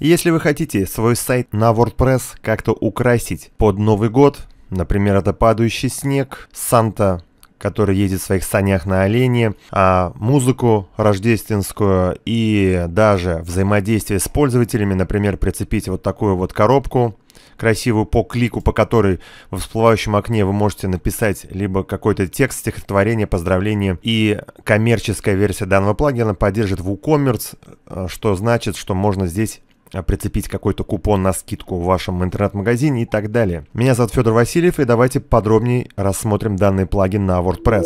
Если вы хотите свой сайт на WordPress как-то украсить под Новый год, например, это падающий снег, Санта, который едет в своих санях на олене, а музыку рождественскую и даже взаимодействие с пользователями, например, прицепить вот такую вот коробку, красивую по клику, по которой в всплывающем окне вы можете написать либо какой-то текст, стихотворение, поздравление. И коммерческая версия данного плагина поддержит WooCommerce, э, что значит, что можно здесь а, прицепить какой-то купон на скидку в вашем интернет-магазине и так далее. Меня зовут Федор Васильев, и давайте подробнее рассмотрим данный плагин на WordPress.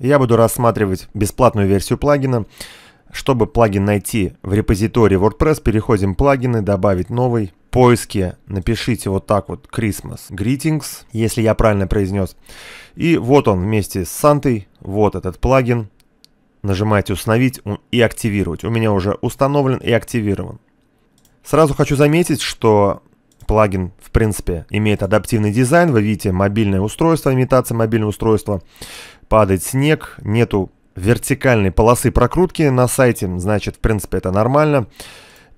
Я буду рассматривать бесплатную версию плагина. Чтобы плагин найти в репозитории WordPress, переходим в плагины, добавить новый. В поиске напишите вот так вот Christmas Greetings, если я правильно произнес. И вот он вместе с Сантой, вот этот плагин. Нажимаете «Установить» и «Активировать». У меня уже установлен и активирован. Сразу хочу заметить, что плагин, в принципе, имеет адаптивный дизайн. Вы видите мобильное устройство, имитация мобильного устройства. Падает снег, нету вертикальной полосы прокрутки на сайте. Значит, в принципе, это нормально. Нормально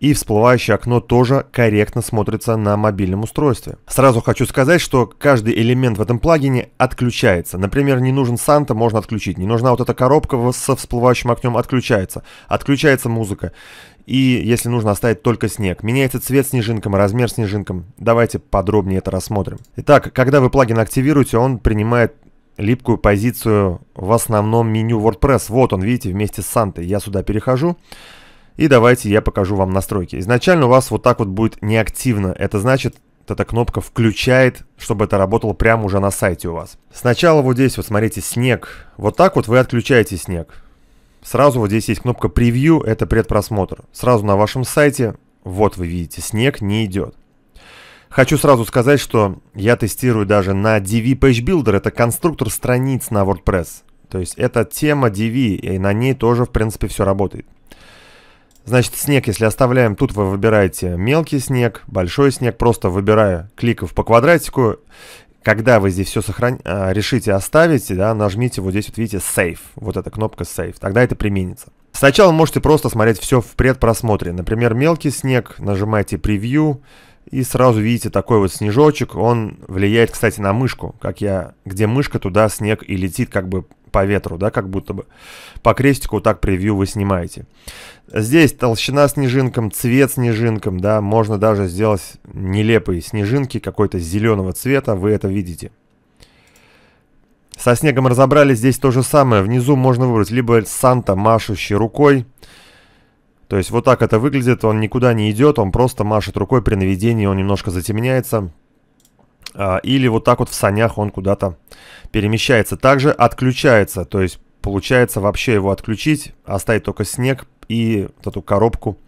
и всплывающее окно тоже корректно смотрится на мобильном устройстве. Сразу хочу сказать, что каждый элемент в этом плагине отключается. Например, не нужен Санта, можно отключить. Не нужна вот эта коробка со всплывающим окном, отключается. Отключается музыка. И если нужно оставить только снег. Меняется цвет снежинкам, размер снежинкам. Давайте подробнее это рассмотрим. Итак, когда вы плагин активируете, он принимает липкую позицию в основном меню WordPress. Вот он, видите, вместе с Сантой. Я сюда Перехожу. И давайте я покажу вам настройки. Изначально у вас вот так вот будет неактивно. Это значит, эта кнопка включает, чтобы это работало прямо уже на сайте у вас. Сначала вот здесь, вот смотрите, снег. Вот так вот вы отключаете снег. Сразу вот здесь есть кнопка превью, это предпросмотр. Сразу на вашем сайте, вот вы видите, снег не идет. Хочу сразу сказать, что я тестирую даже на DV Page Builder, это конструктор страниц на WordPress. То есть это тема DV, и на ней тоже, в принципе, все работает. Значит, снег, если оставляем, тут вы выбираете мелкий снег, большой снег, просто выбирая кликов по квадратику. Когда вы здесь все сохран... А, решите оставить, да, нажмите вот здесь, вот видите, Save. Вот эта кнопка Save. Тогда это применится. Сначала можете просто смотреть все в предпросмотре. Например, мелкий снег, нажимаете превью, и сразу видите такой вот снежочек. Он влияет, кстати, на мышку. Как я... Где мышка, туда снег и летит, как бы по ветру, да, как будто бы. По крестику так превью вы снимаете. Здесь толщина снежинкам, цвет снежинкам, да, можно даже сделать нелепые снежинки какой-то зеленого цвета, вы это видите. Со снегом разобрали здесь то же самое. Внизу можно выбрать либо Санта, машущий рукой. То есть вот так это выглядит, он никуда не идет, он просто машет рукой при наведении, он немножко затемняется. А, или вот так вот в санях он куда-то перемещается. Также отключается, то есть получается вообще его отключить, оставить только снег и вот эту коробку,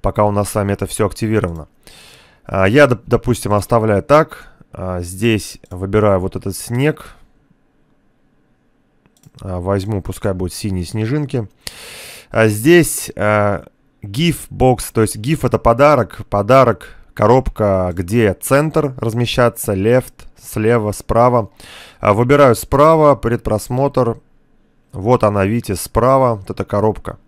пока у нас с вами это все активировано. А, я, допустим, оставляю так, а, здесь выбираю вот этот снег, возьму, пускай будут синие снежинки. Здесь GIF бокс, то есть GIF это подарок, подарок коробка, где центр размещаться, left слева, справа. А, выбираю справа, предпросмотр. Вот она, видите, справа, вот эта коробка.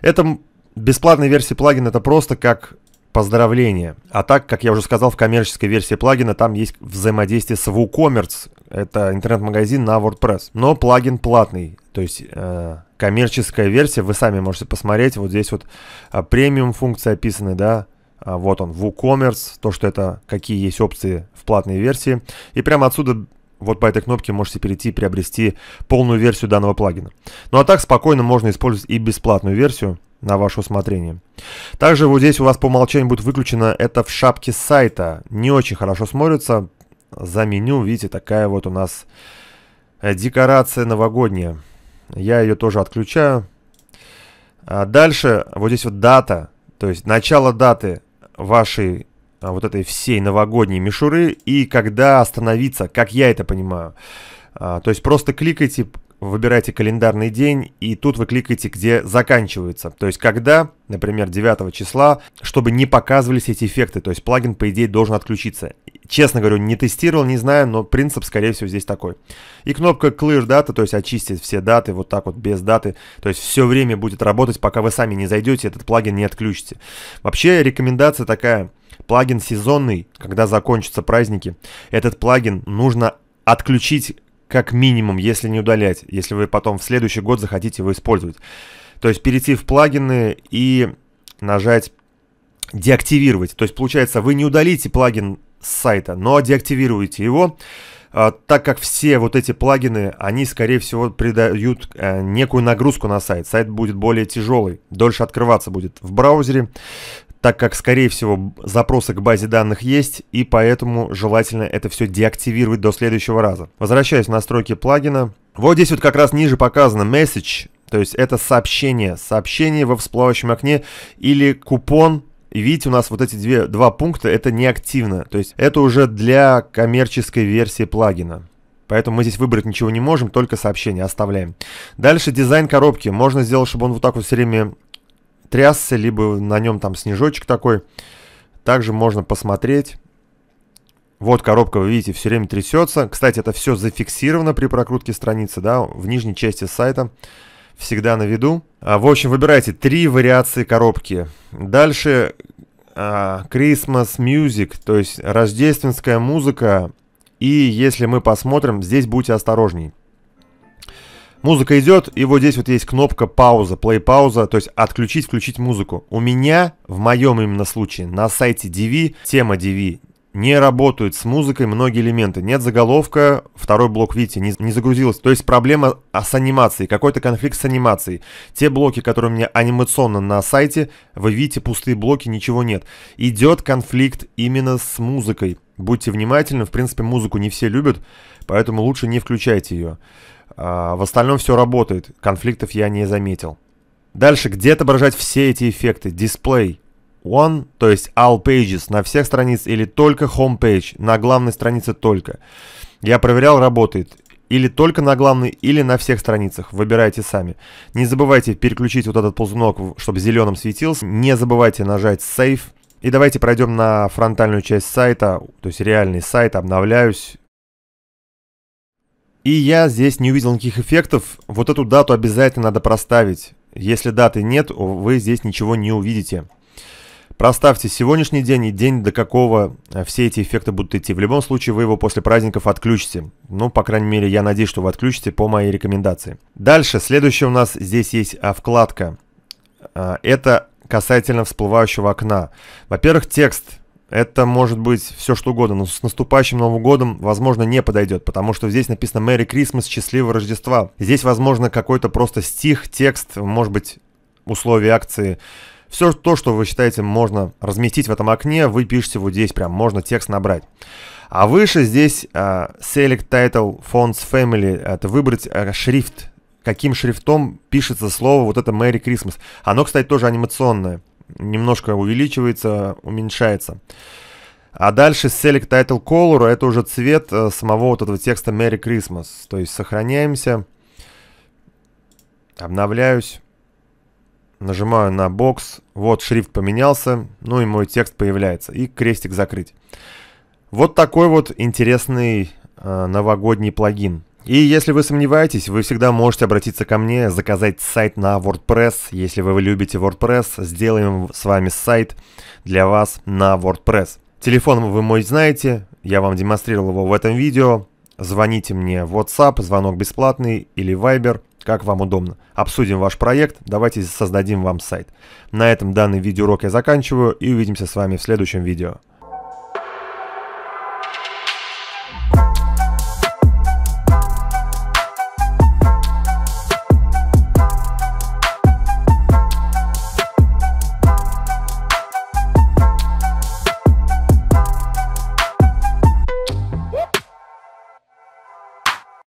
Это бесплатной версии плагина, это просто как поздравление. А так, как я уже сказал, в коммерческой версии плагина там есть взаимодействие с WooCommerce. Это интернет-магазин на WordPress. Но плагин платный. То есть э, коммерческая версия, вы сами можете посмотреть. Вот здесь вот а, премиум функции описаны, да. А, вот он, WooCommerce, то, что это какие есть опции в платной версии. И прямо отсюда вот по этой кнопке можете перейти и приобрести полную версию данного плагина. Ну а так спокойно можно использовать и бесплатную версию на ваше усмотрение. Также вот здесь у вас по умолчанию будет выключено это в шапке сайта. Не очень хорошо смотрится. За меню, видите, такая вот у нас э, декорация новогодняя. Я ее тоже отключаю. А дальше вот здесь вот дата. То есть начало даты вашей а, вот этой всей новогодней мишуры и когда остановиться, как я это понимаю. А, то есть просто кликайте выбираете календарный день, и тут вы кликаете, где заканчивается. То есть когда, например, 9 числа, чтобы не показывались эти эффекты. То есть плагин, по идее, должен отключиться. Честно говорю, не тестировал, не знаю, но принцип, скорее всего, здесь такой. И кнопка Clear Data, то есть очистить все даты, вот так вот, без даты. То есть все время будет работать, пока вы сами не зайдете, этот плагин не отключите. Вообще рекомендация такая. Плагин сезонный, когда закончатся праздники, этот плагин нужно отключить как минимум, если не удалять, если вы потом в следующий год захотите его использовать. То есть перейти в плагины и нажать деактивировать. То есть получается, вы не удалите плагин с сайта, но деактивируете его, а, так как все вот эти плагины, они, скорее всего, придают э, некую нагрузку на сайт. Сайт будет более тяжелый, дольше открываться будет в браузере, так как, скорее всего, запросы к базе данных есть, и поэтому желательно это все деактивировать до следующего раза. Возвращаясь в настройки плагина, вот здесь вот как раз ниже показано message, то есть это сообщение, сообщение во всплывающем окне или купон, и видите, у нас вот эти две, два пункта, это неактивно. То есть это уже для коммерческой версии плагина. Поэтому мы здесь выбрать ничего не можем, только сообщение оставляем. Дальше дизайн коробки. Можно сделать, чтобы он вот так вот все время трясся, либо на нем там снежочек такой. Также можно посмотреть. Вот коробка, вы видите, все время трясется. Кстати, это все зафиксировано при прокрутке страницы, да, в нижней части сайта. Всегда на виду. А, в общем, выбирайте три вариации коробки. Дальше а, Christmas Music, то есть рождественская музыка. И если мы посмотрим, здесь будьте осторожней. Музыка идет, и вот здесь вот есть кнопка пауза, play пауза, то есть отключить, включить музыку. У меня, в моем именно случае, на сайте DV, тема DV не работают с музыкой многие элементы. Нет заголовка, второй блок, видите, не, не загрузился. То есть проблема а, с анимацией, какой-то конфликт с анимацией. Те блоки, которые у меня анимационно на сайте, вы видите пустые блоки, ничего нет. Идет конфликт именно с музыкой. Будьте внимательны, в принципе, музыку не все любят, поэтому лучше не включайте ее. А, в остальном все работает, конфликтов я не заметил. Дальше, где отображать все эти эффекты? Дисплей. One, то есть all pages на всех страницах или только Home Page на главной странице только. Я проверял, работает. Или только на главной, или на всех страницах. Выбирайте сами. Не забывайте переключить вот этот ползунок, чтобы зеленым светился. Не забывайте нажать Save. И давайте пройдем на фронтальную часть сайта, то есть реальный сайт, обновляюсь, и я здесь не увидел никаких эффектов. Вот эту дату обязательно надо проставить. Если даты нет, вы здесь ничего не увидите. Проставьте сегодняшний день и день, до какого э, все эти эффекты будут идти. В любом случае, вы его после праздников отключите. Ну, по крайней мере, я надеюсь, что вы отключите по моей рекомендации. Дальше, следующее у нас здесь есть а, вкладка. А, это касательно всплывающего окна. Во-первых, текст это может быть все что угодно, но с наступающим Новым годом, возможно, не подойдет, потому что здесь написано «Мэри Крисмас, счастливого Рождества». Здесь, возможно, какой-то просто стих, текст, может быть, условия акции. Все то, что вы считаете можно разместить в этом окне, вы пишете вот здесь прям, можно текст набрать. А выше здесь э, Select Title Fonts Family, это выбрать э, шрифт, каким шрифтом пишется слово вот это Merry Christmas. Оно, кстати, тоже анимационное немножко увеличивается, уменьшается. А дальше Select Title Color, это уже цвет э, самого вот этого текста Merry Christmas. То есть сохраняемся, обновляюсь, нажимаю на бокс, вот шрифт поменялся, ну и мой текст появляется. И крестик закрыть. Вот такой вот интересный э, новогодний плагин. И если вы сомневаетесь, вы всегда можете обратиться ко мне, заказать сайт на WordPress. Если вы любите WordPress, сделаем с вами сайт для вас на WordPress. Телефон вы мой знаете, я вам демонстрировал его в этом видео. Звоните мне в WhatsApp, звонок бесплатный или Viber, как вам удобно. Обсудим ваш проект, давайте создадим вам сайт. На этом данный видеоурок я заканчиваю и увидимся с вами в следующем видео.